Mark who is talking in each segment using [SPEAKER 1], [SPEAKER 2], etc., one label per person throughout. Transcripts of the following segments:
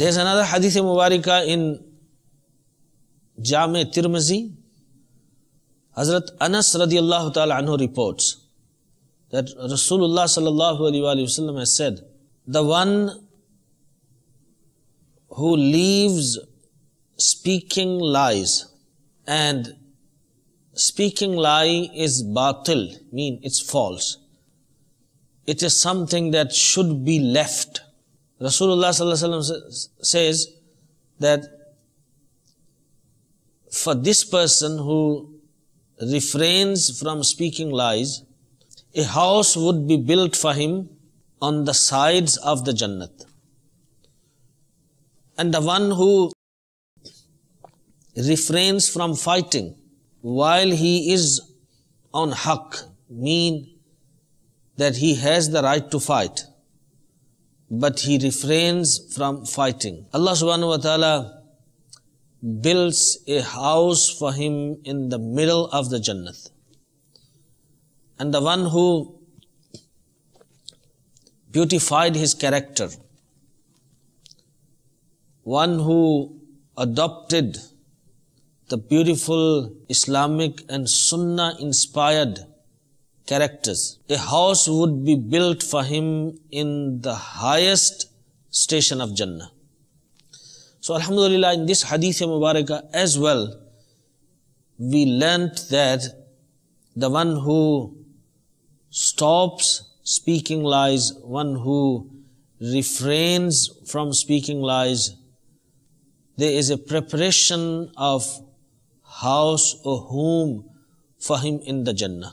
[SPEAKER 1] There's another hadith mubarakah in Jame Tirmizi. Hazrat Anas radiallahu ta'ala anhu reports that Rasulullah sallallahu alayhi wa sallam has said, the one who leaves speaking lies and speaking lie is batil, mean it's false. It is something that should be left Rasulullah sallallahu says that for this person who refrains from speaking lies, a house would be built for him on the sides of the Jannat. And the one who refrains from fighting while he is on haq, mean that he has the right to fight. but he refrains from fighting. Allah subhanahu wa ta'ala builds a house for him in the middle of the Jannah. And the one who beautified his character, one who adopted the beautiful Islamic and Sunnah inspired characters. A house would be built for him in the highest station of Jannah. So Alhamdulillah, in this hadith Mubarakah as well, we learnt that the one who stops speaking lies, one who refrains from speaking lies, there is a preparation of house or home for him in the Jannah.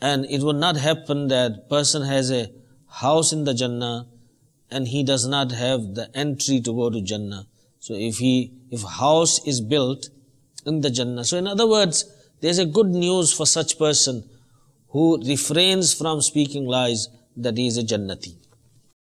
[SPEAKER 1] And it would not happen that person has a house in the Jannah and he does not have the entry to go to Jannah. So if he, if house is built in the Jannah. So in other words, there's a good news for such person who refrains from speaking lies that he is a Jannati.